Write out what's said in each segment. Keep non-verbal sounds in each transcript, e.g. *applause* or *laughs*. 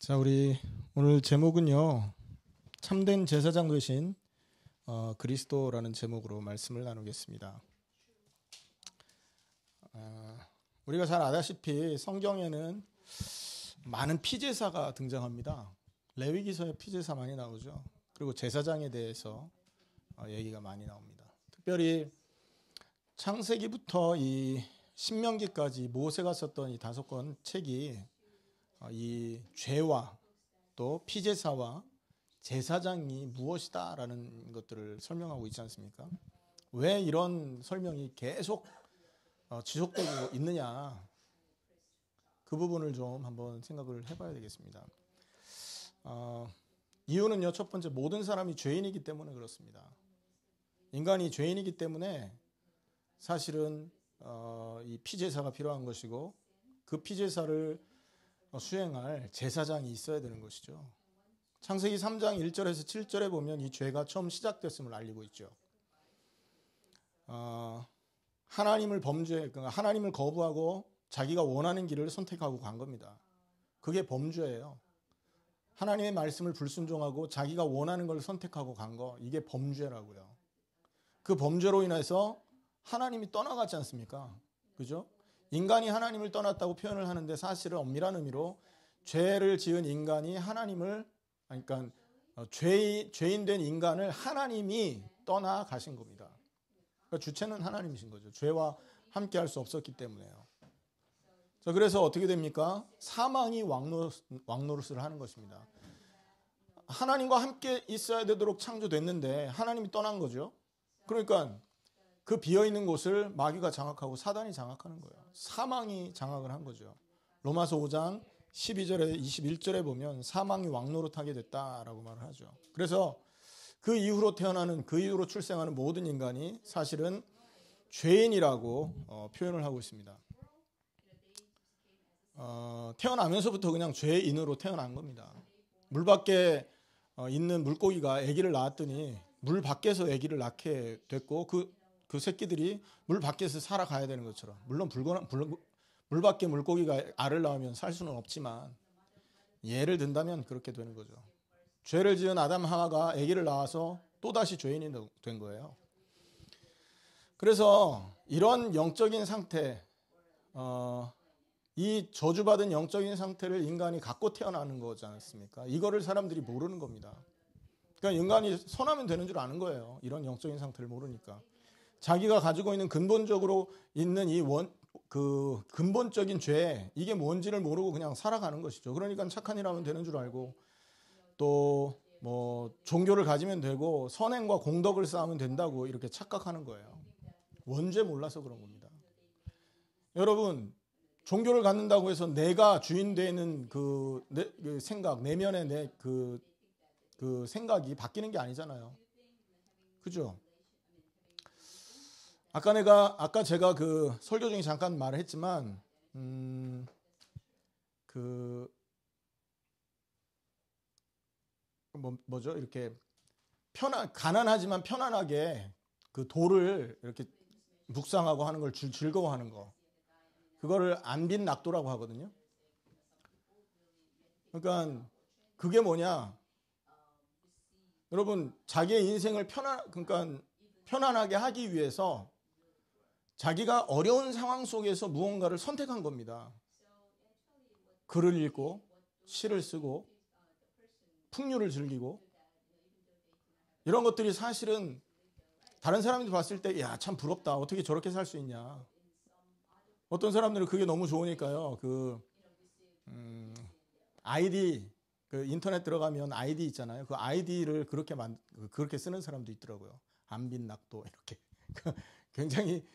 자, 우리 오늘 제목은요. 참된 제사장 되신 어, 그리스도라는 제목으로 말씀을 나누겠습니다. 어, 우리가 잘 아다시피 성경에는 많은 피제사가 등장합니다. 레위기서에 피제사 많이 나오죠. 그리고 제사장에 대해서 어, 얘기가 많이 나옵니다. 특별히 창세기부터 이 신명기까지 모세가 썼던 이 다섯 권 책이 아, 이 죄와 또 피제사와 제사장이 무엇이다라는 것들을 설명하고 있지 않습니까? 왜 이런 설명이 계속 어, 지속되고 있느냐 그 부분을 좀 한번 생각을 해봐야 되겠습니다. 어, 이유는요 첫 번째 모든 사람이 죄인이기 때문에 그렇습니다. 인간이 죄인이기 때문에 사실은 어, 이 피제사가 필요한 것이고 그 피제사를 어, 수행할 제사장이 있어야 되는 것이죠. 창세기 3장 1절에서 7절에 보면 이 죄가 처음 시작됐음을 알리고 있죠. 어, 하나님을 범죄, 그러니까 하나님을 거부하고 자기가 원하는 길을 선택하고 간 겁니다. 그게 범죄예요. 하나님의 말씀을 불순종하고 자기가 원하는 걸 선택하고 간 거, 이게 범죄라고요. 그 범죄로 인해서 하나님이 떠나갔지 않습니까? 그죠? 인간이 하나님을 떠났다고 표현을 하는데 사실은 엄밀한 의미로 죄를 지은 인간이 하나님을 그러니까 어, 죄, 죄인된 인간을 하나님이 떠나가신 겁니다. 그러니까 주체는 하나님이신 거죠. 죄와 함께 할 수 없었기 때문에요. 자, 그래서 어떻게 됩니까? 사망이 왕노릇, 왕노릇을 하는 것입니다. 하나님과 함께 있어야 되도록 창조됐는데 하나님이 떠난 거죠. 그러니까 그 비어 있는 곳을 마귀가 장악하고 사단이 장악하는 거예요. 사망이 장악을 한 거죠. 로마서 5장 12절에 21절에 보면 사망이 왕노릇하게 됐다라고 말을 하죠. 그래서 그 이후로 태어나는 그 이후로 출생하는 모든 인간이 사실은 죄인이라고 어, 표현을 하고 있습니다. 어, 태어나면서부터 그냥 죄인으로 태어난 겁니다. 물 밖에 어, 있는 물고기가 아기를 낳았더니 물 밖에서 아기를 낳게 됐고 그그 새끼들이 물 밖에서 살아가야 되는 것처럼 물론 불건, 불, 물 밖에 물고기가 알을 낳으면 살 수는 없지만 예를 든다면 그렇게 되는 거죠. 죄를 지은 아담 하와가 아기를 낳아서 또다시 죄인이 된 거예요. 그래서 이런 영적인 상태, 어, 이 저주받은 영적인 상태를 인간이 갖고 태어나는 거지 않습니까? 이거를 사람들이 모르는 겁니다. 그러니까 인간이 선하면 되는 줄 아는 거예요. 이런 영적인 상태를 모르니까. 자기가 가지고 있는 근본적으로 있는 이 원, 그 근본적인 죄, 이게 뭔지를 모르고 그냥 살아가는 것이죠. 그러니까 착한 일하면 되는 줄 알고 또 뭐 종교를 가지면 되고 선행과 공덕을 쌓으면 된다고 이렇게 착각하는 거예요. 원죄 몰라서 그런 겁니다. 여러분, 종교를 갖는다고 해서 내가 주인 되는 그, 내, 그 생각 내면의 내그그 그 생각이 바뀌는 게 아니잖아요. 그죠? 아까 내가 아까 제가 그 설교 중에 잠깐 말을 했지만 음, 그 뭐, 뭐죠 이렇게 편안 가난하지만 편안하게 그 돌을 이렇게 묵상하고 하는 걸 즐, 즐거워하는 거 그거를 안빈 낙도라고 하거든요. 그러니까 그게 뭐냐 여러분 자기의 인생을 편안 그러니까 편안하게 하기 위해서 자기가 어려운 상황 속에서 무언가를 선택한 겁니다. 글을 읽고 시를 쓰고 풍류를 즐기고 이런 것들이 사실은 다른 사람들이 봤을 때 야 참 부럽다 어떻게 저렇게 살 수 있냐 어떤 사람들은 그게 너무 좋으니까요 그 음, 아이디 그 인터넷 들어가면 아이디 있잖아요 그 아이디를 그렇게 만 그렇게 쓰는 사람도 있더라고요 안빈낙도 *laughs* 이렇게 *laughs* 굉장히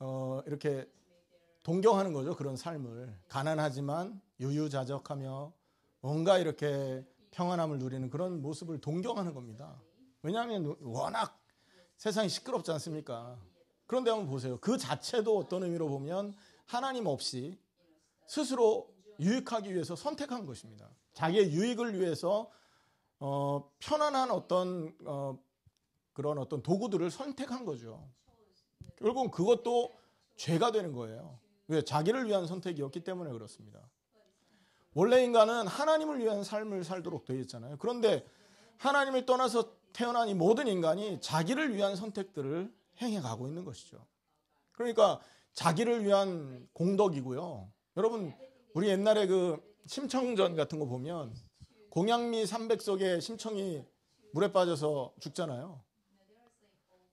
어, 이렇게 동경하는 거죠. 그런 삶을. 가난하지만 유유자적하며 뭔가 이렇게 평안함을 누리는 그런 모습을 동경하는 겁니다. 왜냐하면 워낙 세상이 시끄럽지 않습니까? 그런데 한번 보세요. 그 자체도 어떤 의미로 보면 하나님 없이 스스로 유익하기 위해서 선택한 것입니다. 자기의 유익을 위해서 어, 편안한 어떤 어, 그런 어떤 도구들을 선택한 거죠. 결국은 그것도 죄가 되는 거예요. 왜? 자기를 위한 선택이었기 때문에 그렇습니다. 원래 인간은 하나님을 위한 삶을 살도록 되어 있잖아요. 그런데 하나님을 떠나서 태어난 이 모든 인간이 자기를 위한 선택들을 행해 가고 있는 것이죠. 그러니까 자기를 위한 공덕이고요. 여러분, 우리 옛날에 그 심청전 같은 거 보면 공양미 300석의 심청이 물에 빠져서 죽잖아요.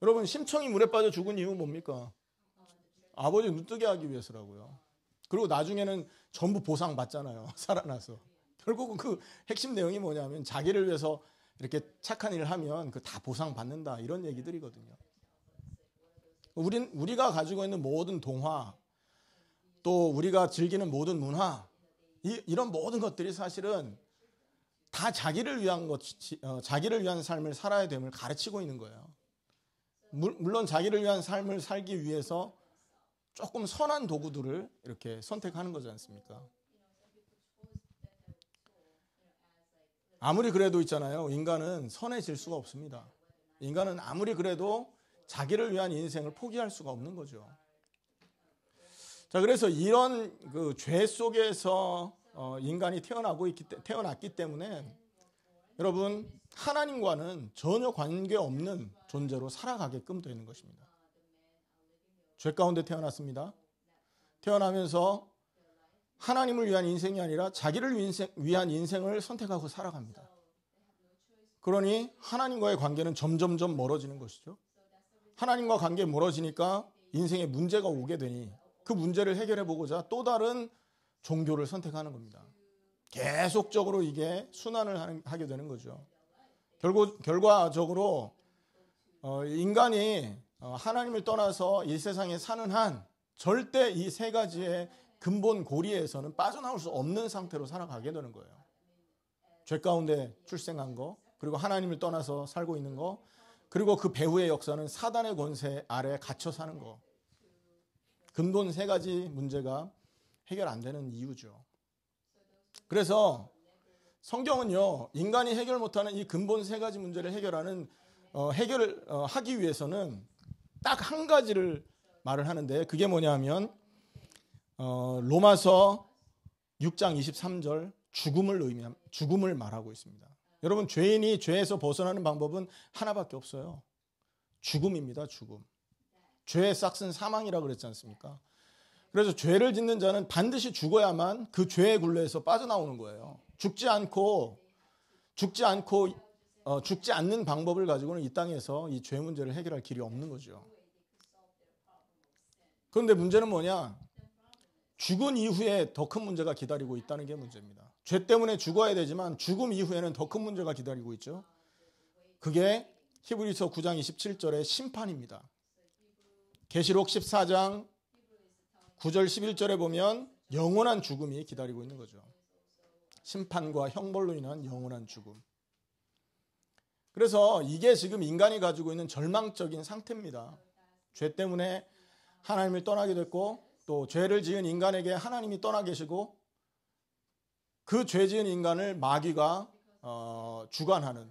여러분 심청이 물에 빠져 죽은 이유는 뭡니까? 아버지 눈뜨게 하기 위해서라고요. 그리고 나중에는 전부 보상 받잖아요. *laughs* 살아나서. 결국은 그 핵심 내용이 뭐냐면 자기를 위해서 이렇게 착한 일을 하면 그 다 보상 받는다 이런 얘기들이거든요. 우린 우리가 가지고 있는 모든 동화 또 우리가 즐기는 모든 문화 이, 이런 모든 것들이 사실은 다 자기를 위한 것, 어, 자기를 위한 삶을 살아야 됨을 가르치고 있는 거예요. 물론 자기를 위한 삶을 살기 위해서 조금 선한 도구들을 이렇게 선택하는 거지 않습니까? 아무리 그래도 있잖아요. 인간은 선해질 수가 없습니다. 인간은 아무리 그래도 자기를 위한 인생을 포기할 수가 없는 거죠. 자, 그래서 이런 그죄 속에서 어 인간이 태어나고 있기, 태어났기 때문에 여러분 하나님과는 전혀 관계없는 존재로 살아가게끔 되는 것입니다. 죄 가운데 태어났습니다. 태어나면서 하나님을 위한 인생이 아니라 자기를 위한 인생을 선택하고 살아갑니다. 그러니 하나님과의 관계는 점점점 멀어지는 것이죠. 하나님과 관계 멀어지니까 인생에 문제가 오게 되니 그 문제를 해결해 보고자 또 다른 종교를 선택하는 겁니다. 계속적으로 이게 순환을 하게 되는 거죠. 결국, 결과적으로 어, 인간이 어, 하나님을 떠나서 이 세상에 사는 한 절대 이 세 가지의 근본 고리에서는 빠져나올 수 없는 상태로 살아가게 되는 거예요. 죄 가운데 출생한 거, 그리고 하나님을 떠나서 살고 있는 거, 그리고 그 배후의 역사는 사단의 권세 아래 갇혀 사는 거. 근본 세 가지 문제가 해결 안 되는 이유죠. 그래서 성경은요, 인간이 해결 못하는 이 근본 세 가지 문제를 해결하는, 어, 해결을 어, 하기 위해서는 딱 한 가지를 말을 하는데 그게 뭐냐면, 어, 로마서 6장 23절 죽음을 의미함, 죽음을 말하고 있습니다. 여러분, 죄인이 죄에서 벗어나는 방법은 하나밖에 없어요. 죽음입니다, 죽음. 죄의 싹은 사망이라 고 그랬지 않습니까? 그래서 죄를 짓는 자는 반드시 죽어야만 그 죄의 굴레에서 빠져나오는 거예요. 죽지 않고 죽지 않고 어, 죽지 않는 방법을 가지고는 이 땅에서 이 죄 문제를 해결할 길이 없는 거죠. 그런데 문제는 뭐냐? 죽은 이후에 더 큰 문제가 기다리고 있다는 게 문제입니다. 죄 때문에 죽어야 되지만 죽음 이후에는 더 큰 문제가 기다리고 있죠. 그게 히브리서 9장 27절의 심판입니다. 계시록 14장 9절 11절에 보면 영원한 죽음이 기다리고 있는 거죠. 심판과 형벌로 인한 영원한 죽음. 그래서 이게 지금 인간이 가지고 있는 절망적인 상태입니다. 죄 때문에 하나님을 떠나게 됐고 또 죄를 지은 인간에게 하나님이 떠나 계시고 그 죄 지은 인간을 마귀가 어, 주관하는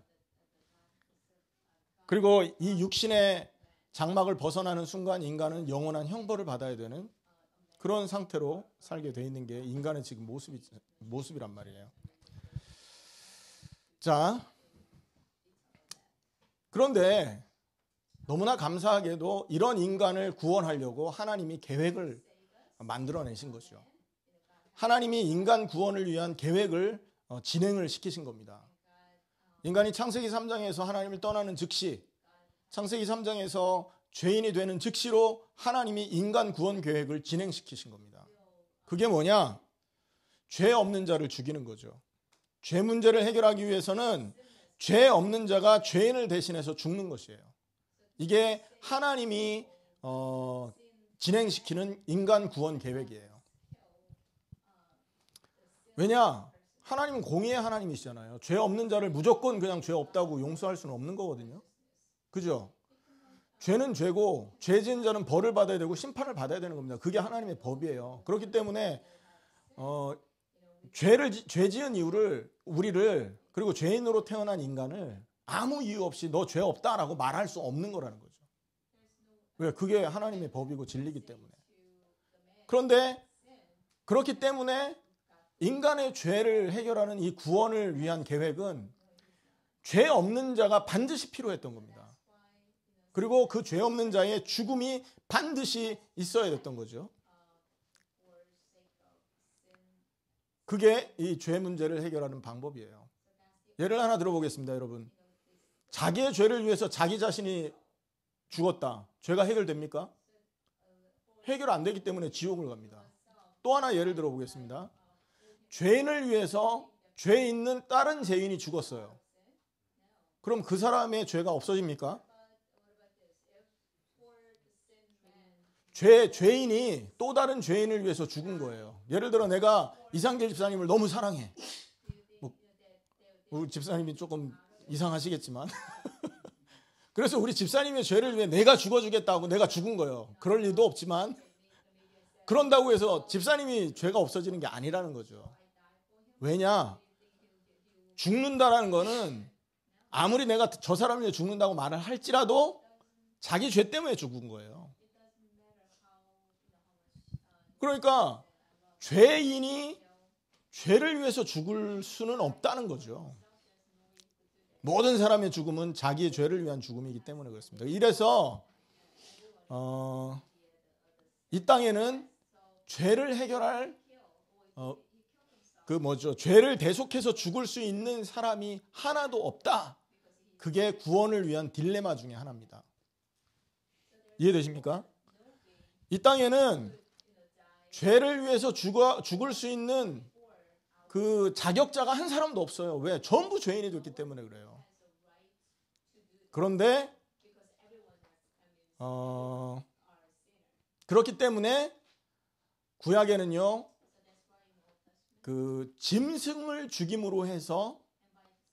그리고 이 육신의 장막을 벗어나는 순간 인간은 영원한 형벌을 받아야 되는 그런 상태로 살게 돼 있는 게 인간의 지금 모습이 모습이란 말이에요. 자. 그런데 너무나 감사하게도 이런 인간을 구원하려고 하나님이 계획을 만들어내신 것이죠. 하나님이 인간 구원을 위한 계획을 어, 진행을 시키신 겁니다. 인간이 창세기 3장에서 하나님을 떠나는 즉시 창세기 3장에서 죄인이 되는 즉시로 하나님이 인간 구원 계획을 진행시키신 겁니다. 그게 뭐냐? 죄 없는 자를 죽이는 거죠. 죄 문제를 해결하기 위해서는 죄 없는 자가 죄인을 대신해서 죽는 것이에요. 이게 하나님이 어, 진행시키는 인간 구원 계획이에요. 왜냐? 하나님은 공의의 하나님이시잖아요. 죄 없는 자를 무조건 그냥 죄 없다고 용서할 수는 없는 거거든요. 그죠? 죄는 죄고 죄 지은 자는 벌을 받아야 되고 심판을 받아야 되는 겁니다. 그게 하나님의 법이에요. 그렇기 때문에 어, 죄를 죄 지은 이유를 우리를 그리고 죄인으로 태어난 인간을 아무 이유 없이 너 죄 없다라고 말할 수 없는 거라는 거죠. 왜? 그게 하나님의 법이고 진리기 때문에. 그런데 그렇기 때문에 인간의 죄를 해결하는 이 구원을 위한 계획은 죄 없는 자가 반드시 필요했던 겁니다. 그리고 그 죄 없는 자의 죽음이 반드시 있어야 됐던 거죠. 그게 이 죄 문제를 해결하는 방법이에요. 예를 하나 들어보겠습니다, 여러분. 자기의 죄를 위해서 자기 자신이 죽었다. 죄가 해결됩니까? 해결 안 되기 때문에 지옥을 갑니다. 또 하나 예를 들어보겠습니다. 죄인을 위해서 죄 있는 다른 죄인이 죽었어요. 그럼 그 사람의 죄가 없어집니까? 죄, 죄인이 또 다른 죄인을 위해서 죽은 거예요. 예를 들어 내가 이상길 집사님을 너무 사랑해. 뭐, 우리 집사님이 조금 이상하시겠지만. *laughs* 그래서 우리 집사님의 죄를 위해 내가 죽어주겠다고 내가 죽은 거예요. 그럴 리도 없지만. 그런다고 해서 집사님이 죄가 없어지는 게 아니라는 거죠. 왜냐? 죽는다라는 거는 아무리 내가 저 사람을 위해 죽는다고 말을 할지라도 자기 죄 때문에 죽은 거예요. 그러니까 죄인이 죄를 위해서 죽을 수는 없다는 거죠. 모든 사람의 죽음은 자기의 죄를 위한 죽음이기 때문에 그렇습니다. 이래서 어, 이 땅에는 죄를 해결할 어, 그 뭐죠? 죄를 대속해서 죽을 수 있는 사람이 하나도 없다. 그게 구원을 위한 딜레마 중의 하나입니다. 이해되십니까? 이 땅에는 죄를 위해서 죽어, 죽을 수 있는 그 자격자가 한 사람도 없어요. 왜? 전부 죄인이 됐기 때문에 그래요. 그런데 어, 그렇기 때문에 구약에는요, 그 짐승을 죽임으로 해서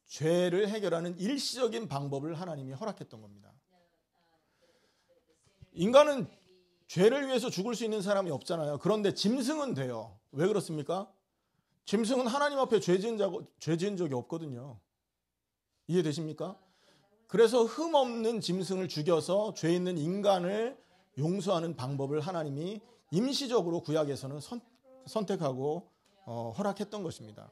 죄를 해결하는 일시적인 방법을 하나님이 허락했던 겁니다. 인간은 죄를 위해서 죽을 수 있는 사람이 없잖아요. 그런데 짐승은 돼요. 왜 그렇습니까? 짐승은 하나님 앞에 죄 지은, 자고, 죄 지은 적이 없거든요. 이해되십니까? 그래서 흠 없는 짐승을 죽여서 죄 있는 인간을 용서하는 방법을 하나님이 임시적으로 구약에서는 선, 택하고 어, 허락했던 것입니다.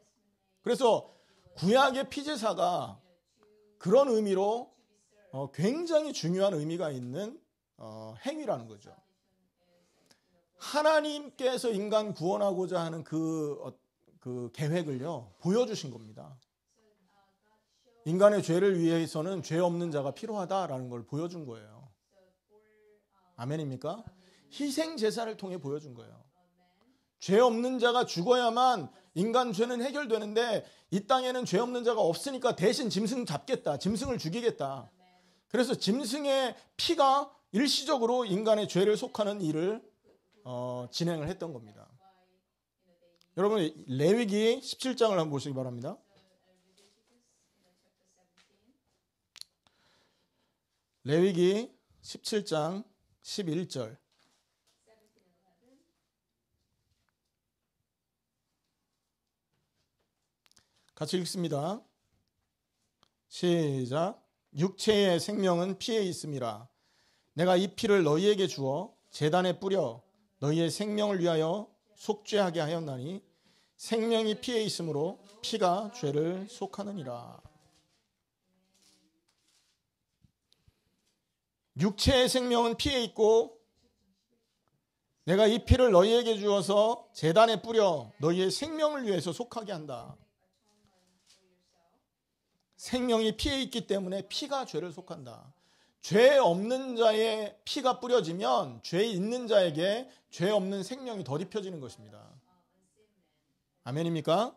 그래서 구약의 피제사가 그런 의미로 어, 굉장히 중요한 의미가 있는 어, 행위라는 거죠. 하나님께서 인간 구원하고자 하는 그, 어, 그 계획을요, 보여주신 겁니다. 인간의 죄를 위해서는 죄 없는 자가 필요하다라는 걸 보여준 거예요. 아멘입니까? 희생 제사를 통해 보여준 거예요. 죄 없는 자가 죽어야만 인간 죄는 해결되는데 이 땅에는 죄 없는 자가 없으니까 대신 짐승 잡겠다. 짐승을 죽이겠다. 그래서 짐승의 피가 일시적으로 인간의 죄를 속하는 일을 어, 진행을 했던 겁니다. 여러분 레위기 17장을 한번 보시기 바랍니다. 레위기 17장 11절 같이 읽습니다. 시작. 육체의 생명은 피에 있음이라. 내가 이 피를 너희에게 주어 재단에 뿌려 너희의 생명을 위하여 속죄하게 하였나니 생명이 피에 있으므로 피가 죄를 속하느니라. 육체의 생명은 피에 있고 내가 이 피를 너희에게 주어서 재단에 뿌려 너희의 생명을 위해서 속하게 한다. 생명이 피에 있기 때문에 피가 죄를 속한다. 죄 없는 자의 피가 뿌려지면 죄 있는 자에게 죄 없는 생명이 덧입혀지는 것입니다. 아멘입니까?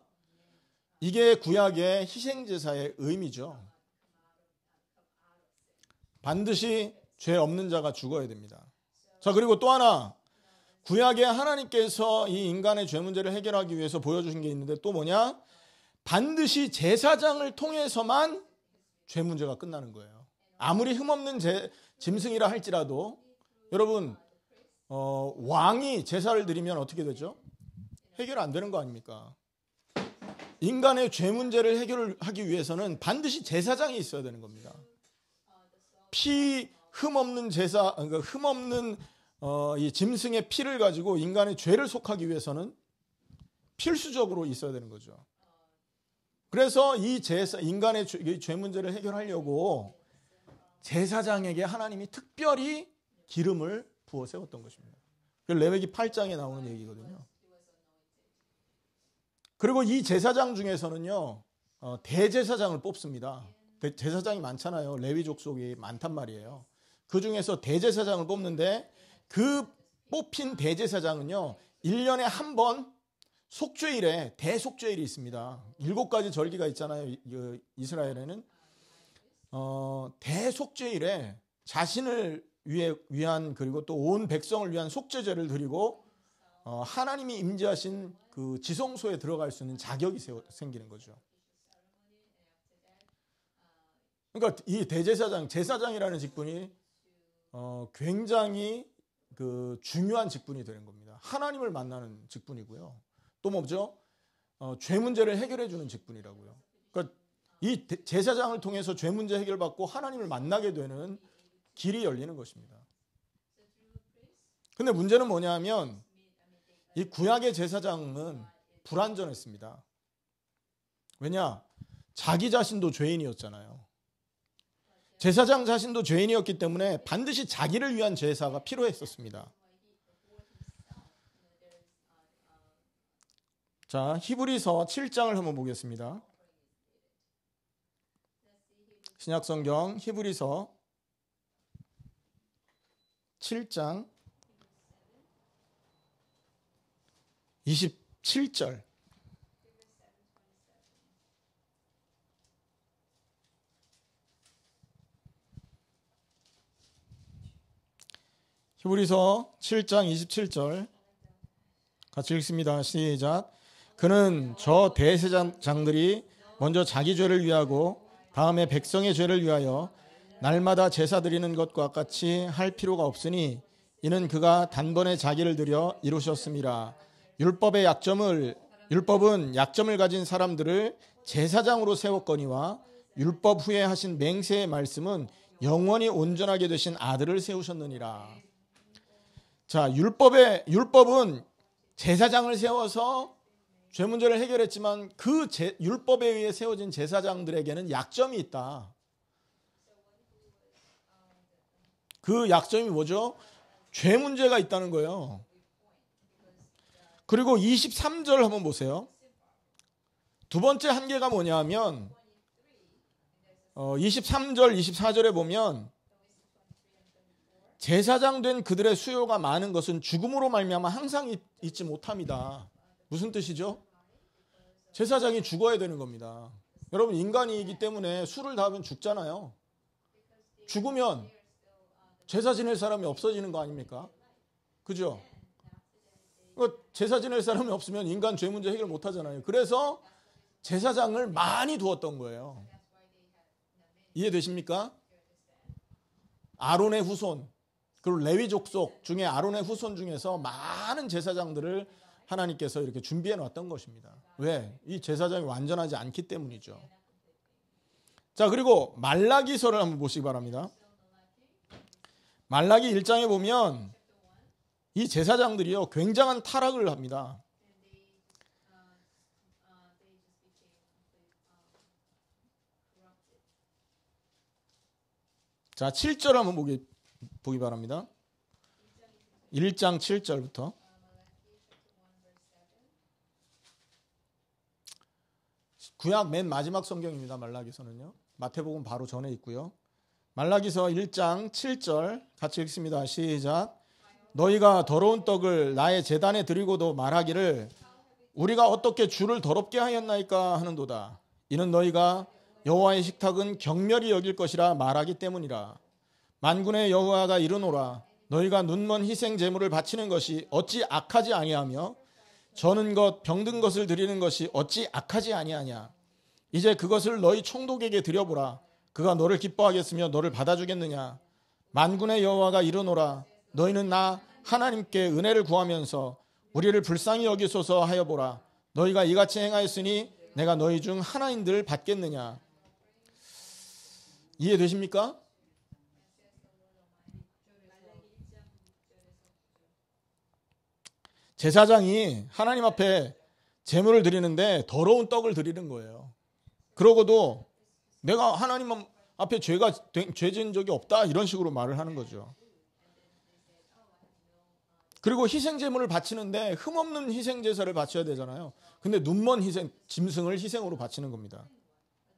이게 구약의 희생제사의 의미죠. 반드시 죄 없는 자가 죽어야 됩니다. 자, 그리고 또 하나. 구약의 하나님께서 이 인간의 죄 문제를 해결하기 위해서 보여주신 게 있는데 또 뭐냐? 반드시 제사장을 통해서만 죄 문제가 끝나는 거예요. 아무리 흠없는 제, 짐승이라 할지라도 여러분 어, 왕이 제사를 드리면 어떻게 되죠? 해결 안 되는 거 아닙니까? 인간의 죄 문제를 해결하기 위해서는 반드시 제사장이 있어야 되는 겁니다. 피 흠없는 제사, 그러니까 흠없는 어, 이 짐승의 피를 가지고 인간의 죄를 속하기 위해서는 필수적으로 있어야 되는 거죠. 그래서 이 제사, 인간의 죄, 죄 문제를 해결하려고 제사장에게 하나님이 특별히 기름을 부어 세웠던 것입니다. 그 레위기 8장에 나오는 얘기거든요. 그리고 이 제사장 중에서는요. 어, 대제사장을 뽑습니다. 제사장이 많잖아요. 레위족 속이 많단 말이에요. 그 중에서 대제사장을 뽑는데 그 뽑힌 대제사장은요. 1년에 한 번 속죄일에 대속죄일이 있습니다. 일곱 가지 절기가 있잖아요. 그 이스라엘에는 어, 대속죄일에 자신을 위해, 위한 그리고 또 온 백성을 위한 속죄제를 드리고 어, 하나님이 임재하신 그 지성소에 들어갈 수 있는 자격이 세워, 생기는 거죠. 그러니까 이 대제사장, 제사장이라는 직분이 어, 굉장히 그 중요한 직분이 되는 겁니다. 하나님을 만나는 직분이고요. 또 뭐죠? 어, 죄 문제를 해결해 주는 직분이라고요. 그러니까 이 제사장을 통해서 죄 문제 해결받고 하나님을 만나게 되는 길이 열리는 것입니다. 근데 문제는 뭐냐면 이 구약의 제사장은 불완전했습니다. 왜냐? 자기 자신도 죄인이었잖아요. 제사장 자신도 죄인이었기 때문에 반드시 자기를 위한 제사가 필요했었습니다. 자, 히브리서 7장을 한번 보겠습니다. 신약성경 히브리서 7장 27절 히브리서 7장 27절 같이 읽습니다. 시작. 그는 저 대세장들이 먼저 자기 죄를 위하고 다음에 백성의 죄를 위하여 날마다 제사 드리는 것과 같이 할 필요가 없으니 이는 그가 단번에 자기를 들여 이루셨습니다. 율법의 약점을 율법은 약점을 가진 사람들을 제사장으로 세웠거니와 율법 후에 하신 맹세의 말씀은 영원히 온전하게 되신 아들을 세우셨느니라. 자, 율법의 율법은 제사장을 세워서 죄 문제를 해결했지만 그 제, 율법에 의해 세워진 제사장들에게는 약점이 있다. 그 약점이 뭐죠? 죄 문제가 있다는 거예요. 그리고 23절 한번 보세요. 두 번째 한계가 뭐냐 하면 어, 23절, 24절에 보면 제사장 된 그들의 수요가 많은 것은 죽음으로 말미암아 항상 잊지 못합니다 무슨 뜻이죠? 제사장이 죽어야 되는 겁니다. 여러분 인간이기 때문에 술을 다으면 죽잖아요. 죽으면 제사 지낼 사람이 없어지는 거 아닙니까? 그죠? 제사 지낼 사람이 없으면 인간 죄 문제 해결 못 하잖아요. 그래서 제사장을 많이 두었던 거예요. 이해되십니까? 아론의 후손, 그리고 레위족속 중에 아론의 후손 중에서 많은 제사장들을 하나님께서 이렇게 준비해 놨던 것입니다. 왜? 이 제사장이 완전하지 않기 때문이죠. 자, 그리고 말라기서를 한번 보시기 바랍니다. 말라기 1장에 보면 이 제사장들이요, 굉장한 타락을 합니다. 자, 7절 한번 보기, 보기 바랍니다. 1장 7절부터. 구약 맨 마지막 성경입니다. 말라기서는요. 마태복음 바로 전에 있고요. 말라기서 1장 7절 같이 읽습니다. 시작. 너희가 더러운 떡을 나의 재단에 드리고도 말하기를 우리가 어떻게 주를 더럽게 하였나이까 하는도다. 이는 너희가 여호와의 식탁은 경멸이 여길 것이라 말하기 때문이라. 만군의 여호와가 이르노라. 너희가 눈먼 희생 제물을 바치는 것이 어찌 악하지 아니하며 저는 것 병든 것을 드리는 것이 어찌 악하지 아니하냐. 이제 그것을 너희 총독에게 드려보라. 그가 너를 기뻐하겠으며 너를 받아주겠느냐. 만군의 여호와가 이르노라. 너희는 나 하나님께 은혜를 구하면서 우리를 불쌍히 여기소서 하여 보라. 너희가 이같이 행하였으니 내가 너희 중 하나인들 받겠느냐. 이해되십니까? 제사장이 하나님 앞에 제물을 드리는데 더러운 떡을 드리는 거예요. 그러고도 내가 하나님 앞에 죄가 죄진 적이 없다 이런 식으로 말을 하는 거죠. 그리고 희생 제물을 바치는데 흠없는 희생 제사를 바쳐야 되잖아요. 근데 눈먼 희생 짐승을 희생으로 바치는 겁니다.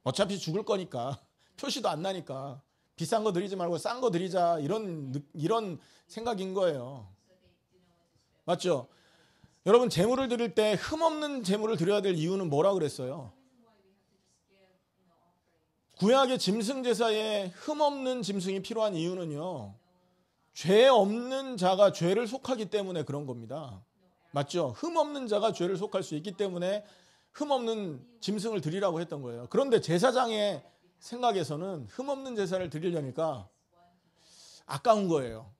어차피 죽을 거니까 *laughs* 표시도 안 나니까 비싼 거 드리지 말고 싼 거 드리자 이런 이런 생각인 거예요. 맞죠? 여러분 제물을 드릴 때 흠없는 제물을 드려야 될 이유는 뭐라 그랬어요? 구약의 짐승 제사에 흠 없는 짐승이 필요한 이유는요. 죄 없는 자가 죄를 속하기 때문에 그런 겁니다. 맞죠? 흠 없는 자가 죄를 속할 수 있기 때문에 흠 없는 짐승을 드리라고 했던 거예요. 그런데 제사장의 생각에서는 흠 없는 제사를 드리려니까 아까운 거예요.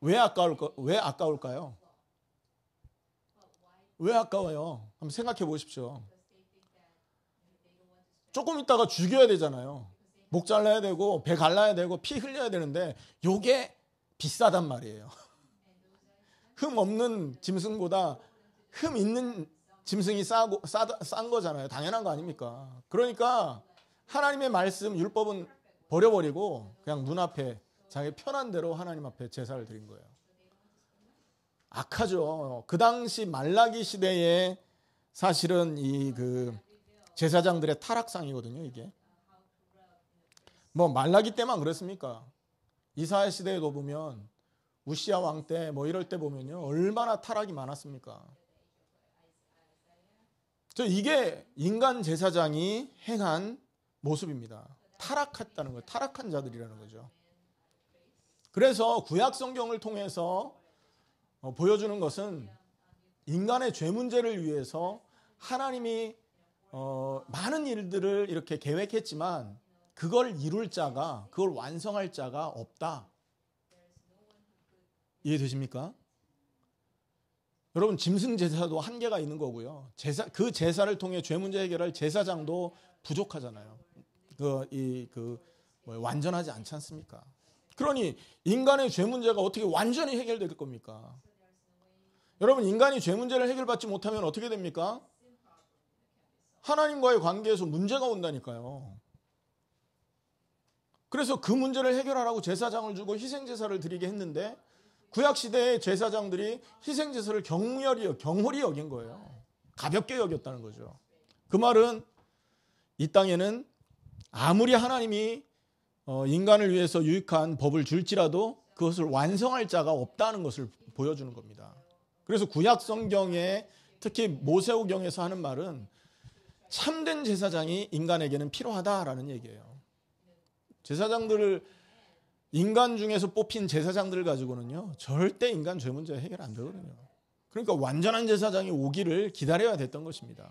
왜 아까울까? 왜 아까울까요? 왜 아까워요? 한번 생각해 보십시오. 조금 있다가 죽여야 되잖아요. 목 잘라야 되고 배 갈라야 되고 피 흘려야 되는데 요게 비싸단 말이에요. *laughs* 흠 없는 짐승보다 흠 있는 짐승이 싸고 싸, 싼 거잖아요. 당연한 거 아닙니까? 그러니까 하나님의 말씀 율법은 버려버리고 그냥 눈앞에 자기 편한 대로 하나님 앞에 제사를 드린 거예요. 악하죠. 그 당시 말라기 시대에 사실은 이그 제사장들의 타락상이거든요, 이게. 뭐 말라기 때만 그랬습니까? 이사야 시대에도 보면 우시아 왕 때 뭐 이럴 때 보면요. 얼마나 타락이 많았습니까? 저 이게 인간 제사장이 행한 모습입니다. 타락했다는 거예요. 타락한 자들이라는 거죠. 그래서 구약 성경을 통해서 어, 보여주는 것은 인간의 죄 문제를 위해서 하나님이 어, 많은 일들을 이렇게 계획했지만 그걸 이룰 자가 그걸 완성할 자가 없다. 이해되십니까? 여러분 짐승 제사도 한계가 있는 거고요. 제사 그 제사를 통해 죄 문제 해결할 제사장도 부족하잖아요. 그 이그 그, 뭐 완전하지 않지 않습니까? 그러니 인간의 죄 문제가 어떻게 완전히 해결될 겁니까? 여러분 인간이 죄 문제를 해결받지 못하면 어떻게 됩니까? 하나님과의 관계에서 문제가 온다니까요. 그래서 그 문제를 해결하라고 제사장을 주고 희생제사를 드리게 했는데 구약시대의 제사장들이 희생제사를 경멸이, 경홀이 여긴 거예요. 가볍게 여겼다는 거죠. 그 말은 이 땅에는 아무리 하나님이 어, 인간을 위해서 유익한 법을 줄지라도 그것을 완성할 자가 없다는 것을 보여주는 겁니다. 그래서 구약 성경에 특히 모세오경에서 하는 말은 참된 제사장이 인간에게는 필요하다라는 얘기예요. 제사장들을 인간 중에서 뽑힌 제사장들을 가지고는요. 절대 인간 죄 문제 해결 안 되거든요. 그러니까 완전한 제사장이 오기를 기다려야 됐던 것입니다.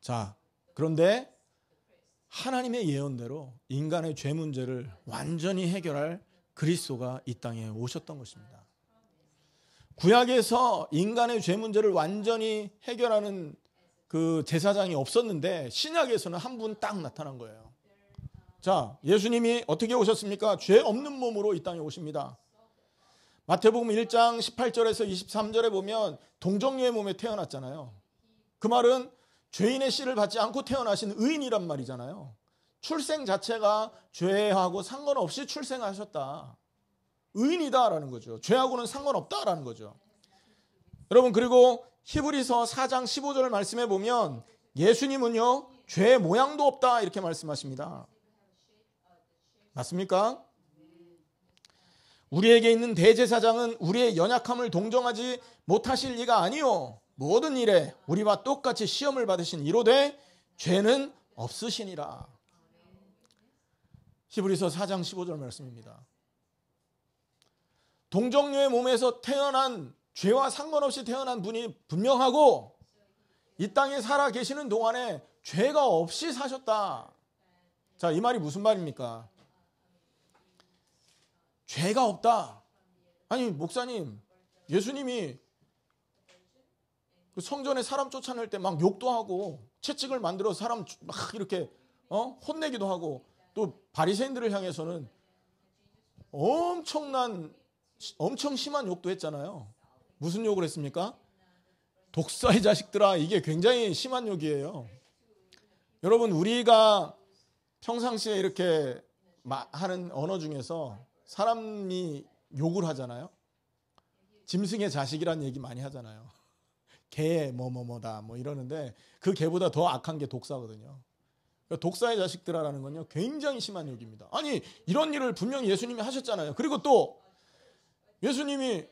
자, 그런데 하나님의 예언대로 인간의 죄 문제를 완전히 해결할 그리스도가 이 땅에 오셨던 것입니다. 구약에서 인간의 죄 문제를 완전히 해결하는 그 제사장이 없었는데 신약에서는 한 분 딱 나타난 거예요. 자, 예수님이 어떻게 오셨습니까? 죄 없는 몸으로 이 땅에 오십니다. 마태복음 1장 18절에서 23절에 보면 동정녀의 몸에 태어났잖아요. 그 말은 죄인의 씨를 받지 않고 태어나신 의인이란 말이잖아요. 출생 자체가 죄하고 상관없이 출생하셨다. 의인이다라는 거죠. 죄하고는 상관없다라는 거죠. 여러분 그리고 히브리서 4장 15절을 말씀해 보면 예수님은요 죄의 모양도 없다 이렇게 말씀하십니다. 맞습니까? 우리에게 있는 대제사장은 우리의 연약함을 동정하지 못하실 리가 아니요 모든 일에 우리와 똑같이 시험을 받으신 이로되 죄는 없으시니라. 히브리서 4장 15절 말씀입니다. 동정녀의 몸에서 태어난 죄와 상관없이 태어난 분이 분명하고 이 땅에 살아 계시는 동안에 죄가 없이 사셨다. 자, 이 말이 무슨 말입니까? 죄가 없다. 아니, 목사님, 예수님이 그 성전에 사람 쫓아낼 때 막 욕도 하고 채찍을 만들어 사람 막 이렇게 어? 혼내기도 하고 또 바리새인들을 향해서는 엄청난 엄청 심한 욕도 했잖아요. 무슨 욕을 했습니까? 독사의 자식들아, 이게 굉장히 심한 욕이에요. 여러분, 우리가 평상시에 이렇게 하는 언어 중에서 사람이 욕을 하잖아요. 짐승의 자식이란 얘기 많이 하잖아요. 개 뭐뭐뭐다 뭐 이러는데 그 개보다 더 악한 게 독사거든요. 그러니까 독사의 자식들아라는 건요 굉장히 심한 욕입니다. 아니 이런 일을 분명히 예수님이 하셨잖아요. 그리고 또 예수님이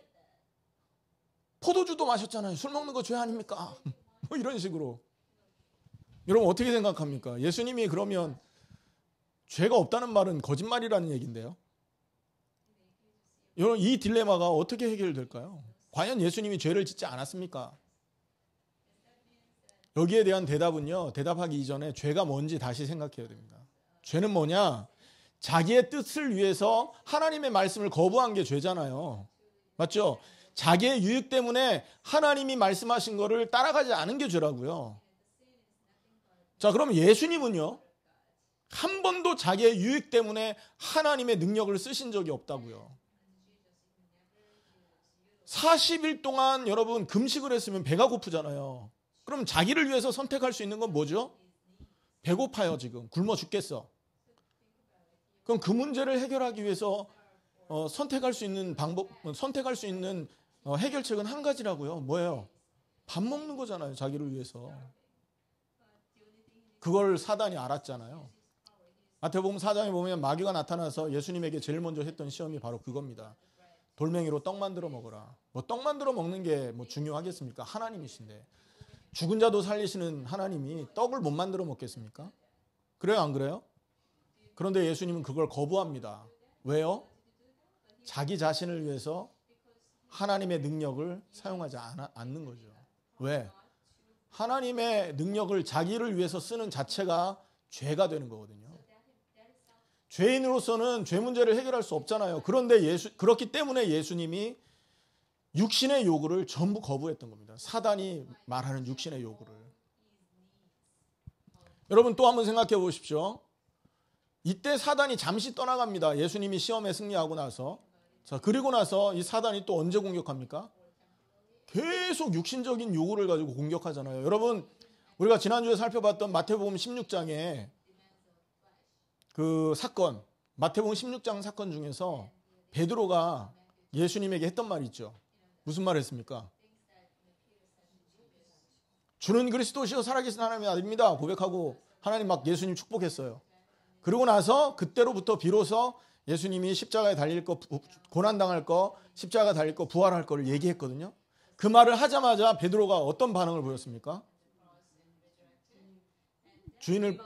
포도주도 마셨잖아요. 술 먹는 거 죄 아닙니까? *laughs* 뭐 이런 식으로. 여러분 어떻게 생각합니까? 예수님이 그러면 죄가 없다는 말은 거짓말이라는 얘기인데요. 여러분 이 딜레마가 어떻게 해결될까요? 과연 예수님이 죄를 짓지 않았습니까? 여기에 대한 대답은요. 대답하기 이전에 죄가 뭔지 다시 생각해야 됩니다. 죄는 뭐냐? 자기의 뜻을 위해서 하나님의 말씀을 거부한 게 죄잖아요. 맞죠? 자기의 유익 때문에 하나님이 말씀하신 거를 따라가지 않은 게 죄라고요. 자, 그럼 예수님은요? 한 번도 자기의 유익 때문에 하나님의 능력을 쓰신 적이 없다고요. 40일 동안 여러분 금식을 했으면 배가 고프잖아요. 그럼 자기를 위해서 선택할 수 있는 건 뭐죠? 배고파요, 지금. 굶어 죽겠어. 그럼 그 문제를 해결하기 위해서 어, 선택할 수 있는 방법, 선택할 수 있는 어, 해결책은 한 가지라고요. 뭐예요? 밥 먹는 거잖아요. 자기를 위해서. 그걸 사단이 알았잖아요. 마태 보면 사장에 보면 마귀가 나타나서 예수님에게 제일 먼저 했던 시험이 바로 그겁니다. 돌멩이로 떡 만들어 먹어라. 뭐 떡 만들어 먹는 게 뭐 중요하겠습니까? 하나님이신데. 죽은 자도 살리시는 하나님이 떡을 못 만들어 먹겠습니까? 그래요, 안 그래요? 그런데 예수님은 그걸 거부합니다. 왜요? 자기 자신을 위해서 하나님의 능력을 사용하지 않는 거죠. 왜? 하나님의 능력을 자기를 위해서 쓰는 자체가 죄가 되는 거거든요. 죄인으로서는 죄 문제를 해결할 수 없잖아요. 그런데 예수, 그렇기 때문에 예수님이 육신의 요구를 전부 거부했던 겁니다. 사단이 말하는 육신의 요구를. 여러분 또 한번 생각해 보십시오. 이때 사단이 잠시 떠나갑니다. 예수님이 시험에 승리하고 나서. 자, 그리고 나서 이 사단이 또 언제 공격합니까? 계속 육신적인 요구를 가지고 공격하잖아요. 여러분, 우리가 지난주에 살펴봤던 마태복음 16장의 그 사건, 마태복음 16장 사건 중에서 베드로가 예수님에게 했던 말이 있죠. 무슨 말을 했습니까? 주는 그리스도시요 살아계신 하나님의 아닙니다 고백하고 하나님 막 예수님 축복했어요. 그러고 나서 그때로부터 비로소 예수님이 십자가에 달릴 거, 고난 당할 거, 십자가 달릴 거, 부활할 거를 얘기했거든요. 그 말을 하자마자 베드로가 어떤 반응을 보였습니까? 주인을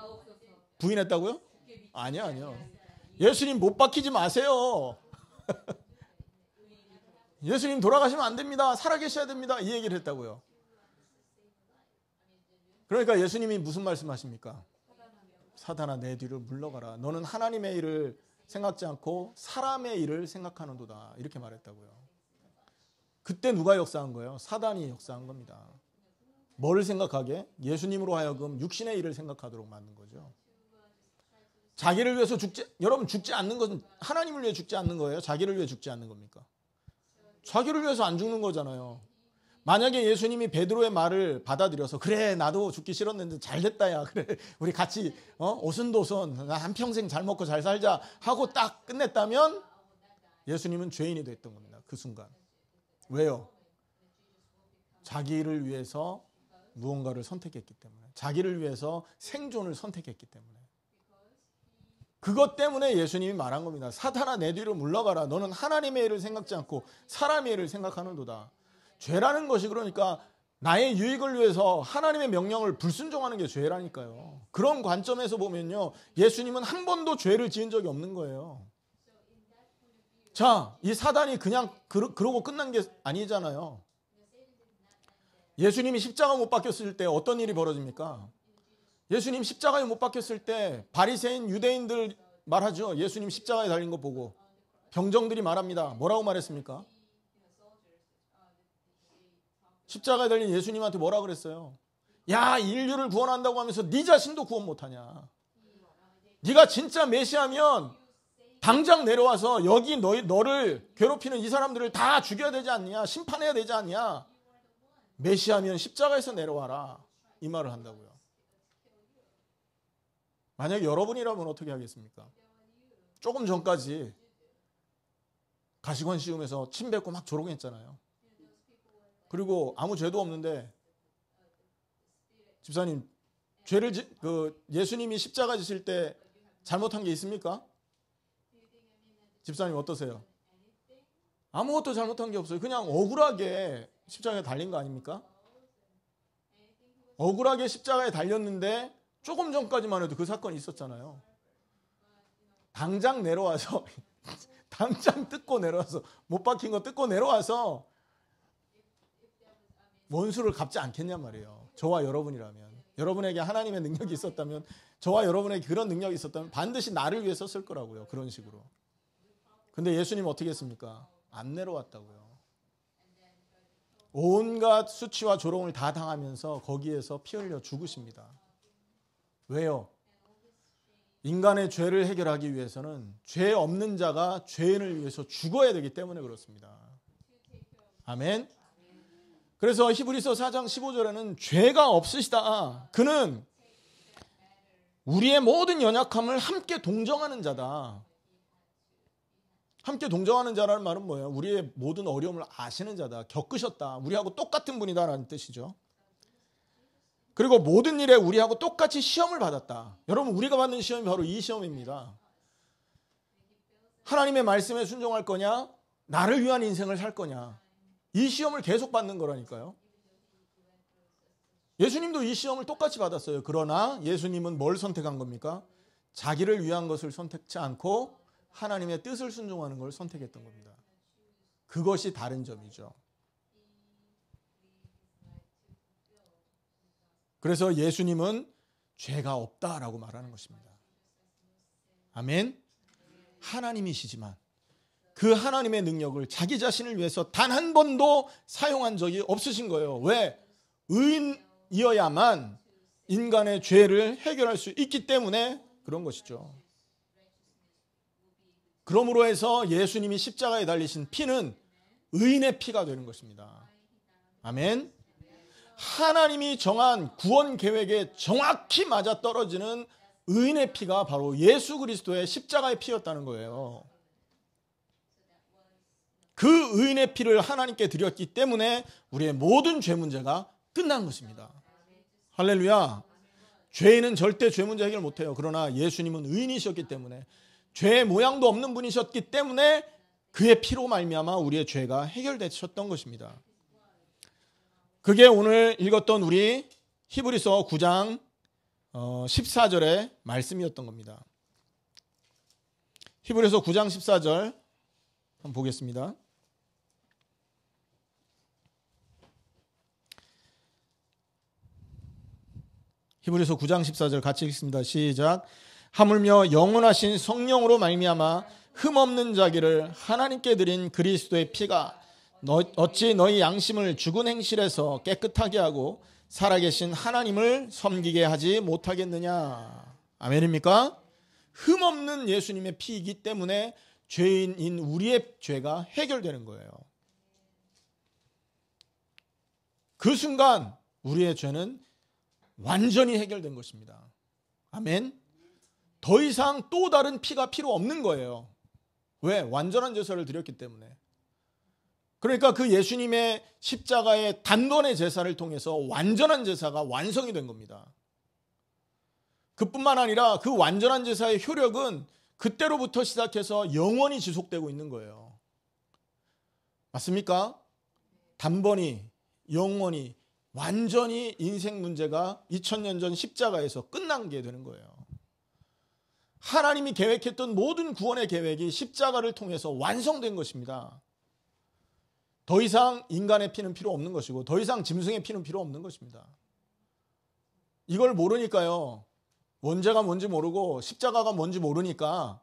부인했다고요? 아니요, 아니요. 예수님 못 박히지 마세요. *laughs* 예수님 돌아가시면 안 됩니다. 살아계셔야 됩니다. 이 얘기를 했다고요. 그러니까 예수님이 무슨 말씀 하십니까? 사단아 내 뒤를 물러가라. 너는 하나님의 일을 생각지 않고 사람의 일을 생각하는도다. 이렇게 말했다고요. 그때 누가 역사한 거예요? 사단이 역사한 겁니다. 뭘 생각하게? 예수님으로 하여금 육신의 일을 생각하도록 만든 거죠. 자기를 위해서 죽지 여러분 죽지 않는 것은 하나님을 위해 죽지 않는 거예요. 자기를 위해 죽지 않는 겁니까? 자기를 위해서 안 죽는 거잖아요. 만약에 예수님이 베드로의 말을 받아들여서 그래 나도 죽기 싫었는데 잘 됐다야 그래 우리 같이 어? 오순도순 한 평생 잘 먹고 잘 살자 하고 딱 끝냈다면 예수님은 죄인이 됐던 겁니다 그 순간 왜요? 자기를 위해서 무언가를 선택했기 때문에 자기를 위해서 생존을 선택했기 때문에 그것 때문에 예수님이 말한 겁니다 사탄아 내 뒤로 물러가라 너는 하나님의 일을 생각지 않고 사람의 일을 생각하는도다 죄라는 것이 그러니까 나의 유익을 위해서 하나님의 명령을 불순종하는 게 죄라니까요. 그런 관점에서 보면요. 예수님은 한 번도 죄를 지은 적이 없는 거예요. 자, 이 사단이 그냥 그러, 고 끝난 게 아니잖아요. 예수님이 십자가 못 박혔을 때 어떤 일이 벌어집니까? 예수님 십자가에 못 박혔을 때 바리새인 유대인들 말하죠. 예수님 십자가에 달린 거 보고 병정들이 말합니다. 뭐라고 말했습니까? 십자가에 달린 예수님한테 뭐라 그랬어요? 야 인류를 구원한다고 하면서 네 자신도 구원 못하냐? 네가 진짜 메시하면 당장 내려와서 여기 너, 너를 괴롭히는 이 사람들을 다 죽여야 되지 않냐? 심판해야 되지 않냐? 메시하면 십자가에서 내려와라 이 말을 한다고요. 만약 여러분이라면 어떻게 하겠습니까? 조금 전까지 가시관 씌우면서 침 뱉고 막 조롱했잖아요. 그리고 아무 죄도 없는데 집사님 죄를 지, 그 예수님이 십자가 지실 때 잘못한 게 있습니까? 집사님 어떠세요? 아무것도 잘못한 게 없어요. 그냥 억울하게 십자가에 달린 거 아닙니까? 억울하게 십자가에 달렸는데 조금 전까지만 해도 그 사건이 있었잖아요. 당장 내려와서 *laughs* 당장 뜯고 내려와서 못 박힌 거 뜯고 내려와서 원수를 갚지 않겠냐 말이에요. 저와 여러분이라면 여러분에게 하나님의 능력이 있었다면 저와 여러분에게 그런 능력이 있었다면 반드시 나를 위해서 쓸 거라고요. 그런 식으로. 근데 예수님 어떻게 했습니까? 안 내려왔다고요. 온갖 수치와 조롱을 다 당하면서 거기에서 피 흘려 죽으십니다. 왜요? 인간의 죄를 해결하기 위해서는 죄 없는 자가 죄인을 위해서 죽어야 되기 때문에 그렇습니다. 아멘. 그래서 히브리서 4장 15절에는 죄가 없으시다. 그는 우리의 모든 연약함을 함께 동정하는 자다. 함께 동정하는 자라는 말은 뭐예요? 우리의 모든 어려움을 아시는 자다. 겪으셨다. 우리하고 똑같은 분이다라는 뜻이죠. 그리고 모든 일에 우리하고 똑같이 시험을 받았다. 여러분, 우리가 받는 시험이 바로 이 시험입니다. 하나님의 말씀에 순종할 거냐? 나를 위한 인생을 살 거냐? 이 시험을 계속 받는 거라니까요. 예수님도 이 시험을 똑같이 받았어요. 그러나 예수님은 뭘 선택한 겁니까? 자기를 위한 것을 선택치 않고 하나님의 뜻을 순종하는 걸 선택했던 겁니다. 그것이 다른 점이죠. 그래서 예수님은 죄가 없다라고 말하는 것입니다. 아멘. 하나님이시지만 그 하나님의 능력을 자기 자신을 위해서 단 한 번도 사용한 적이 없으신 거예요. 왜? 의인이어야만 인간의 죄를 해결할 수 있기 때문에 그런 것이죠. 그러므로 해서 예수님이 십자가에 달리신 피는 의인의 피가 되는 것입니다. 아멘. 하나님이 정한 구원 계획에 정확히 맞아 떨어지는 의인의 피가 바로 예수 그리스도의 십자가의 피였다는 거예요. 그 의인의 피를 하나님께 드렸기 때문에 우리의 모든 죄 문제가 끝난 것입니다. 할렐루야. 죄인은 절대 죄 문제 해결 못해요. 그러나 예수님은 의인이셨기 때문에 죄의 모양도 없는 분이셨기 때문에 그의 피로 말미암아 우리의 죄가 해결되셨던 것입니다. 그게 오늘 읽었던 우리 히브리서 9장 14절의 어, 말씀이었던 겁니다. 히브리서 9장 14절 한번 보겠습니다. 히브리서 9장 14절 같이 읽습니다. 시작. 하물며 영원하신 성령으로 말미암아 흠없는 자기를 하나님께 드린 그리스도의 피가 너, 어찌 너희 양심을 죽은 행실에서 깨끗하게 하고 살아계신 하나님을 섬기게 하지 못하겠느냐. 아멘입니까? 흠없는 예수님의 피이기 때문에 죄인인 우리의 죄가 해결되는 거예요. 그 순간 우리의 죄는 완전히 해결된 것입니다. 아멘. 더 이상 또 다른 피가 필요 없는 거예요. 왜? 완전한 제사를 드렸기 때문에. 그러니까 그 예수님의 십자가의 단번의 제사를 통해서 완전한 제사가 완성이 된 겁니다. 그뿐만 아니라 그 완전한 제사의 효력은 그때로부터 시작해서 영원히 지속되고 있는 거예요. 맞습니까? 단번이 영원히 완전히 인생 문제가 2000년 전 십자가에서 끝난 게 되는 거예요. 하나님이 계획했던 모든 구원의 계획이 십자가를 통해서 완성된 것입니다. 더 이상 인간의 피는 필요 없는 것이고 더 이상 짐승의 피는 필요 없는 것입니다. 이걸 모르니까요. 원죄가 뭔지 모르고 십자가가 뭔지 모르니까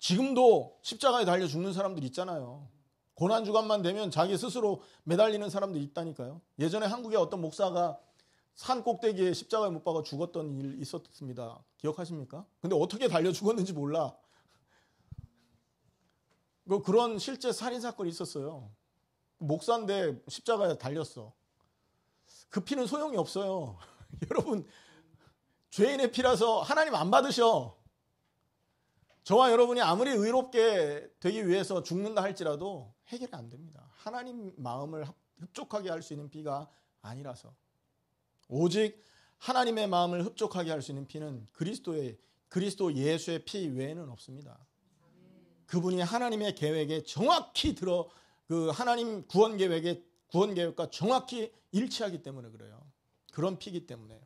지금도 십자가에 달려 죽는 사람들 있잖아요. 고난 주간만 되면 자기 스스로 매달리는 사람도 있다니까요. 예전에 한국의 어떤 목사가 산 꼭대기에 십자가에 못 박아 죽었던 일 있었습니다. 기억하십니까? 근데 어떻게 달려 죽었는지 몰라. 뭐 그런 실제 살인 사건이 있었어요. 목사인데 십자가에 달렸어. 그 피는 소용이 없어요. *laughs* 여러분 죄인의 피라서 하나님 안 받으셔. 저와 여러분이 아무리 의롭게 되기 위해서 죽는다 할지라도 해결이 안 됩니다. 하나님 마음을 흡족하게 할 수 있는 피가 아니라서. 오직 하나님의 마음을 흡족하게 할 수 있는 피는 그리스도의 그리스도 예수의 피 외에는 없습니다. 그분이 하나님의 계획에 정확히 들어 그 하나님 구원 계획에 구원 계획과 정확히 일치하기 때문에 그래요. 그런 피기 때문에.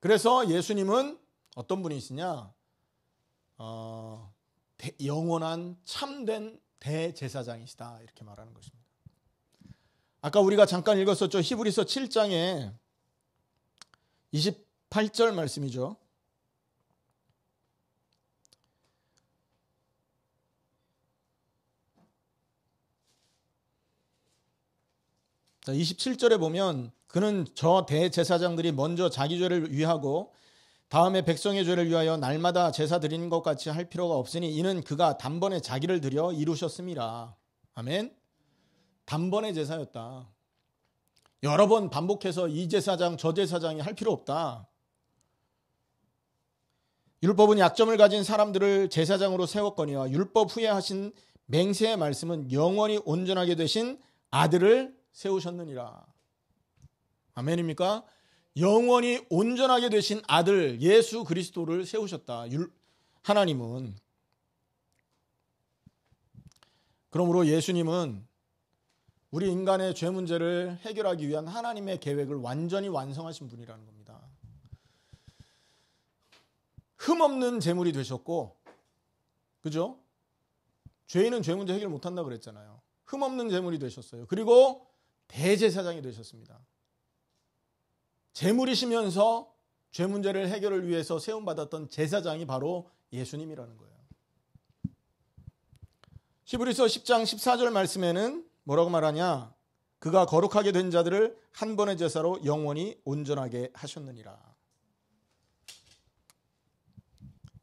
그래서 예수님은 어떤 분이시냐? 어, 영원한 참된 대제사장이시다 이렇게 말하는 것입니다. 아까 우리가 잠깐 읽었었죠. 히브리서 7장에 28절 말씀이죠. 27절에 보면 그는 저 대제사장들이 먼저 자기 죄를 위하고 다음에 백성의 죄를 위하여 날마다 제사 드리는 것 같이 할 필요가 없으니 이는 그가 단번에 자기를 드려 이루셨습니다. 아멘. 단번에 제사였다. 여러 번 반복해서 이 제사장 저 제사장이 할 필요 없다. 율법은 약점을 가진 사람들을 제사장으로 세웠거니와 율법 후에 하신 맹세의 말씀은 영원히 온전하게 되신 아들을 세우셨느니라. 아멘입니까? 영원히 온전하게 되신 아들 예수 그리스도를 세우셨다. 하나님은 그러므로 예수님은 우리 인간의 죄 문제를 해결하기 위한 하나님의 계획을 완전히 완성하신 분이라는 겁니다. 흠없는 제물이 되셨고 그죠? 죄인은 죄 문제 해결 못 한다 그랬잖아요. 흠없는 제물이 되셨어요. 그리고 대제사장이 되셨습니다. 재물이시면서 죄 문제를 해결을 위해서 세움 받았던 제사장이 바로 예수님이라는 거예요. 히브리서 10장 14절 말씀에는 뭐라고 말하냐? 그가 거룩하게 된 자들을 한 번의 제사로 영원히 온전하게 하셨느니라.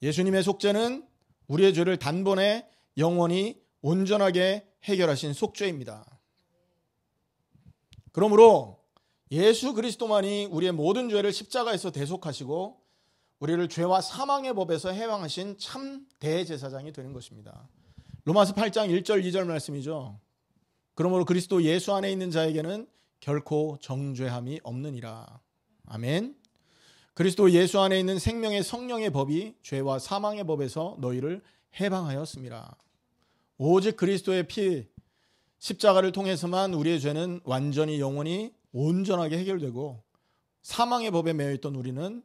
예수님의 속죄는 우리의 죄를 단번에 영원히 온전하게 해결하신 속죄입니다. 그러므로 예수 그리스도만이 우리의 모든 죄를 십자가에서 대속하시고 우리를 죄와 사망의 법에서 해방하신 참 대제사장이 되는 것입니다. 로마서 8장 1절 2절 말씀이죠. 그러므로 그리스도 예수 안에 있는 자에게는 결코 정죄함이 없느니라. 아멘. 그리스도 예수 안에 있는 생명의 성령의 법이 죄와 사망의 법에서 너희를 해방하였습니다. 오직 그리스도의 피 십자가를 통해서만 우리의 죄는 완전히 영원히 온전하게 해결되고 사망의 법에 매여 있던 우리는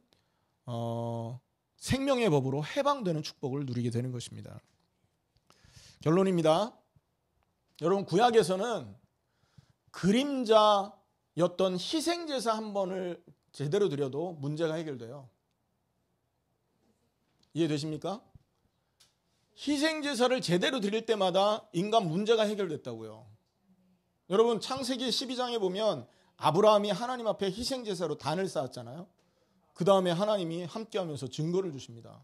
어, 생명의 법으로 해방되는 축복을 누리게 되는 것입니다. 결론입니다. 여러분 구약에서는 그림자였던 희생 제사 한 번을 제대로 드려도 문제가 해결돼요. 이해되십니까? 희생 제사를 제대로 드릴 때마다 인간 문제가 해결됐다고요. 여러분 창세기 12장에 보면 아브라함이 하나님 앞에 희생 제사로 단을 쌓았잖아요. 그 다음에 하나님이 함께하면서 증거를 주십니다.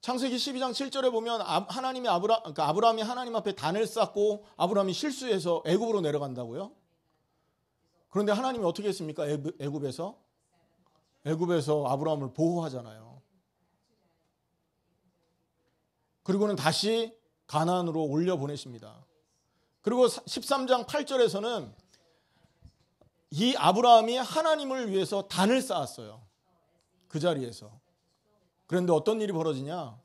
창세기 12장 7절에 보면 아, 하나님이 아브라 그러니까 아브라함이 하나님 앞에 단을 쌓고 아브라함이 실수해서 애굽으로 내려간다고요. 그런데 하나님이 어떻게 했습니까? 애굽에서 애굽에서 아브라함을 보호하잖아요. 그리고는 다시 가나안으로 올려 보내십니다. 그리고 13장 8절에서는 이 아브라함이 하나님을 위해서 단을 쌓았어요. 그 자리에서. 그런데 어떤 일이 벌어지냐?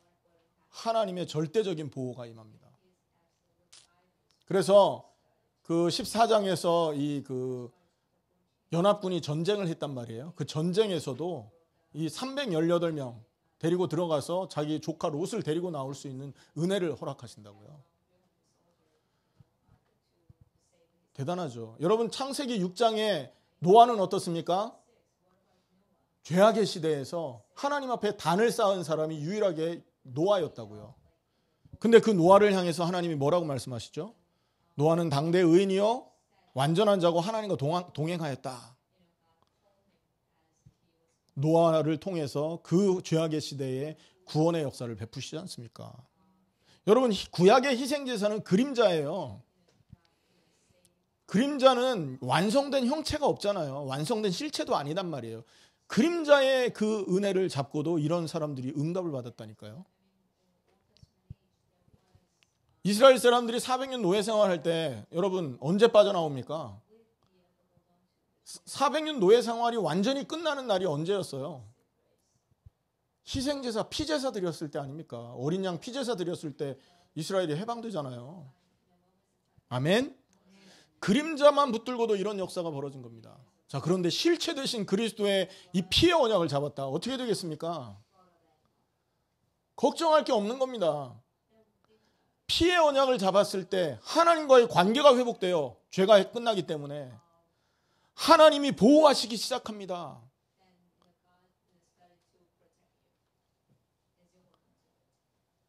하나님의 절대적인 보호가 임합니다. 그래서 그 14장에서 이 그 연합군이 전쟁을 했단 말이에요. 그 전쟁에서도 이 318명 데리고 들어가서 자기 조카 롯을 데리고 나올 수 있는 은혜를 허락하신다고요. 대단하죠. 여러분 창세기 6장에 노아는 어떻습니까? 죄악의 시대에서 하나님 앞에 단을 쌓은 사람이 유일하게 노아였다고요. 근데 그 노아를 향해서 하나님이 뭐라고 말씀하시죠? 노아는 당대 의인이요 완전한 자고 하나님과 동행하였다. 노아를 통해서 그 죄악의 시대에 구원의 역사를 베푸시지 않습니까? 여러분 구약의 희생 제사는 그림자예요. 그림자는 완성된 형체가 없잖아요. 완성된 실체도 아니단 말이에요. 그림자의 그 은혜를 잡고도 이런 사람들이 응답을 받았다니까요. 이스라엘 사람들이 400년 노예 생활할 때 여러분 언제 빠져나옵니까? 400년 노예 생활이 완전히 끝나는 날이 언제였어요? 희생제사, 피제사 드렸을 때 아닙니까? 어린 양 피제사 드렸을 때 이스라엘이 해방되잖아요. 아멘? 그림자만 붙들고도 이런 역사가 벌어진 겁니다. 자, 그런데 실체 대신 그리스도의 이 피의 언약을 잡았다. 어떻게 되겠습니까? 걱정할 게 없는 겁니다. 피의 언약을 잡았을 때 하나님과의 관계가 회복돼요. 죄가 끝나기 때문에. 하나님이 보호하시기 시작합니다.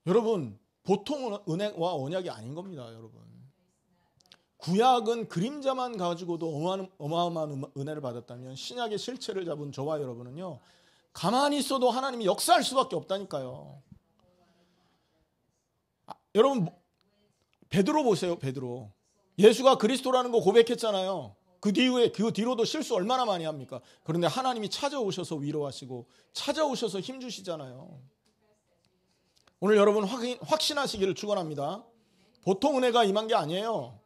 여러분, 보통 은혜와 언약이 아닌 겁니다, 여러분. 구약은 그림자만 가지고도 어마어마한 은혜를 받았다면 신약의 실체를 잡은 저와 여러분은요. 가만히 있어도 하나님이 역사할 수밖에 없다니까요. 아, 여러분 뭐, 베드로 보세요. 베드로. 예수가 그리스도라는 거 고백했잖아요. 그 뒤에 그 뒤로도 실수 얼마나 많이 합니까? 그런데 하나님이 찾아오셔서 위로하시고 찾아오셔서 힘 주시잖아요. 오늘 여러분 확인, 확신하시기를 축원합니다. 보통 은혜가 임한 게 아니에요.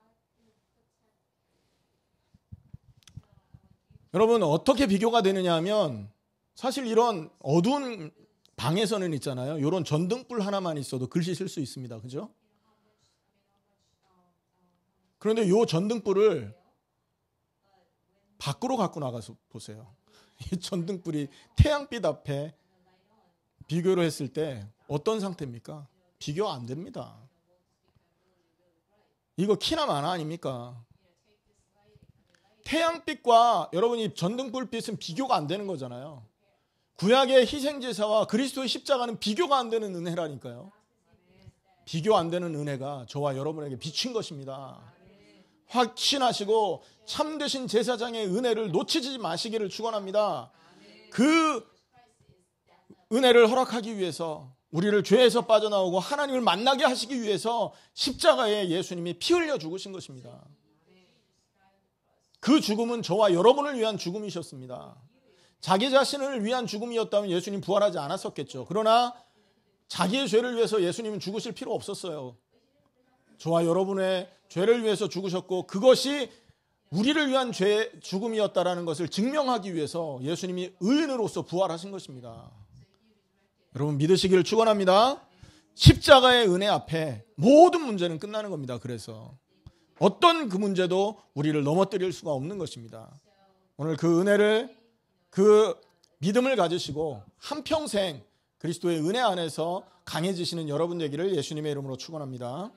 여러분 어떻게 비교가 되느냐 하면 사실 이런 어두운 방에서는 있잖아요. 이런 전등불 하나만 있어도 글씨 쓸 수 있습니다. 그죠? 그런데 요 전등불을 밖으로 갖고 나가서 보세요. 이 전등불이 태양빛 앞에 비교를 했을 때 어떤 상태입니까? 비교 안 됩니다. 이거 키나 마나 아닙니까? 태양빛과 여러분이 전등불빛은 비교가 안 되는 거잖아요. 구약의 희생제사와 그리스도의 십자가는 비교가 안 되는 은혜라니까요. 비교 안 되는 은혜가 저와 여러분에게 비친 것입니다. 확신하시고 참되신 제사장의 은혜를 놓치지 마시기를 축원합니다. 그 은혜를 허락하기 위해서 우리를 죄에서 빠져나오고 하나님을 만나게 하시기 위해서 십자가에 예수님이 피 흘려 죽으신 것입니다. 그 죽음은 저와 여러분을 위한 죽음이셨습니다. 자기 자신을 위한 죽음이었다면 예수님 부활하지 않았었겠죠. 그러나 자기의 죄를 위해서 예수님은 죽으실 필요 없었어요. 저와 여러분의 죄를 위해서 죽으셨고 그것이 우리를 위한 죄 죽음이었다라는 것을 증명하기 위해서 예수님이 의인으로서 부활하신 것입니다. 여러분 믿으시기를 축원합니다. 십자가의 은혜 앞에 모든 문제는 끝나는 겁니다. 그래서 어떤 그 문제도 우리를 넘어뜨릴 수가 없는 것입니다. 오늘 그 은혜를 그 믿음을 가지시고 한평생 그리스도의 은혜 안에서 강해지시는 여러분 되기를 예수님의 이름으로 축원합니다.